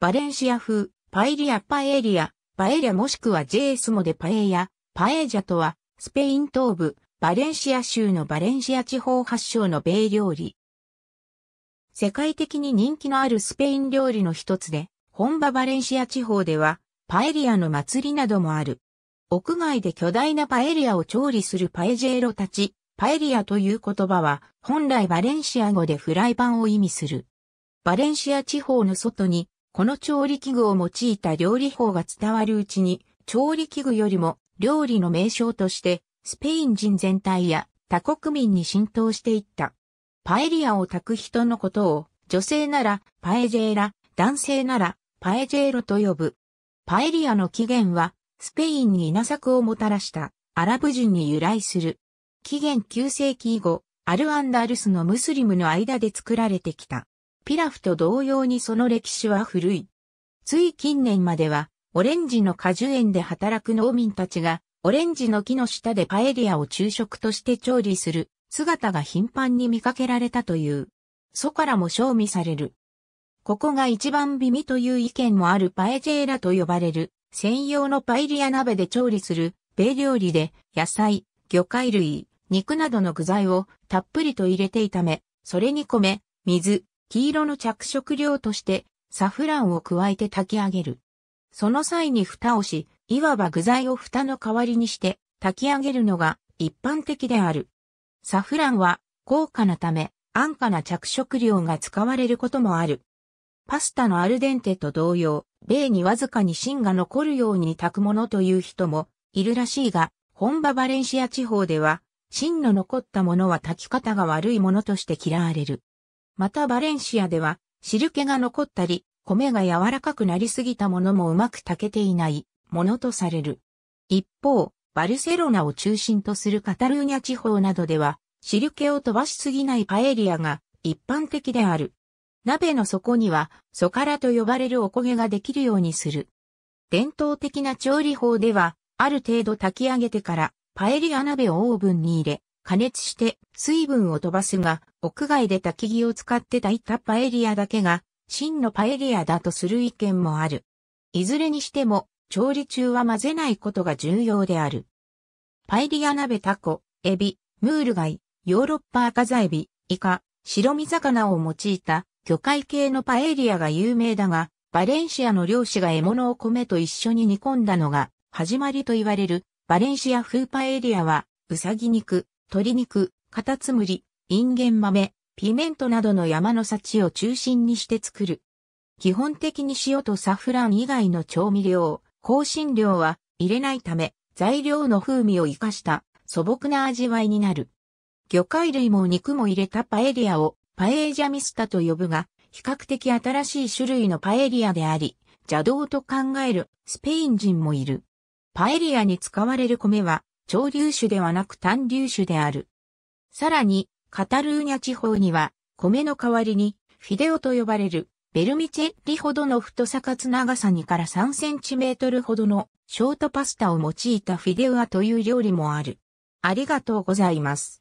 バレンシア風、パエリアパエリア、パエリアもしくはジェイスモでパエヤ、パエジャとは、スペイン東部、バレンシア州のバレンシア地方発祥の米料理。世界的に人気のあるスペイン料理の一つで、本場バレンシア地方では、パエリアの祭りなどもある。屋外で巨大なパエリアを調理するパエジェーロたち、パエリアという言葉は、本来バレンシア語でフライパンを意味する。バレンシア地方の外に、この調理器具を用いた料理法が伝わるうちに、調理器具よりも料理の名称として、スペイン人全体や他国民に浸透していった。パエリアを炊く人のことを、女性ならパエジェーラ、男性ならパエジェーロと呼ぶ。パエリアの起源は、スペインに稲作をもたらしたアラブ人に由来する。紀元9世紀以後、アルアンダルスのムスリムの間で作られてきた。ピラフと同様にその歴史は古い。つい近年までは、オレンジの果樹園で働く農民たちが、オレンジの木の下でパエリアを昼食として調理する姿が頻繁に見かけられたという。ソからも賞味される。ここが一番微味という意見もあるパエジェーラと呼ばれる専用のパエリア鍋で調理する米料理で野菜、魚介類、肉などの具材をたっぷりと入れて炒め、それに米、水、黄色の着色料としてサフランを加えて炊き上げる。その際に蓋をし、いわば具材を蓋の代わりにして炊き上げるのが一般的である。サフランは高価なため安価な着色料が使われることもある。パスタのアルデンテと同様、米にわずかに芯が残るように炊くものという人もいるらしいが、本場バレンシア地方では、芯の残ったものは炊き方が悪いものとして嫌われる。またバレンシアでは汁気が残ったり、米が柔らかくなりすぎたものもうまく炊けていないものとされる。一方、バルセロナを中心とするカタルーニャ地方などでは、汁気を飛ばしすぎないパエリアが一般的である。鍋の底には、ソカラと呼ばれるお焦げができるようにする。伝統的な調理法では、ある程度炊き上げてから、パエリア鍋をオーブンに入れ、加熱して水分を飛ばすが、屋外で焚き木を使って炊いたパエリアだけが、真のパエリアだとする意見もある。いずれにしても、調理中は混ぜないことが重要である。パエリア鍋タコ、エビ、ムール貝、ヨーロッパ赤ザエビ、イカ、白身魚を用いた魚介系のパエリアが有名だが、バレンシアの漁師が獲物を米と一緒に煮込んだのが始まりと言われるバレンシア風パエリアは、うさぎ肉、鶏肉、カタツムリ、インゲン豆、ピメントなどの山の幸を中心にして作る。基本的に塩とサフラン以外の調味料、香辛料は入れないため、材料の風味を活かした素朴な味わいになる。魚介類も肉も入れたパエリアをパエージャミスタと呼ぶが、比較的新しい種類のパエリアであり、邪道と考えるスペイン人もいる。パエリアに使われる米は、潮流種ではなく単流種である。さらに、カタルーニャ地方には、米の代わりに、フィデオと呼ばれる、ベルミチェッリほどの太さかつ長さ2から3センチメートルほどのショートパスタを用いたフィデウアという料理もある。ありがとうございます。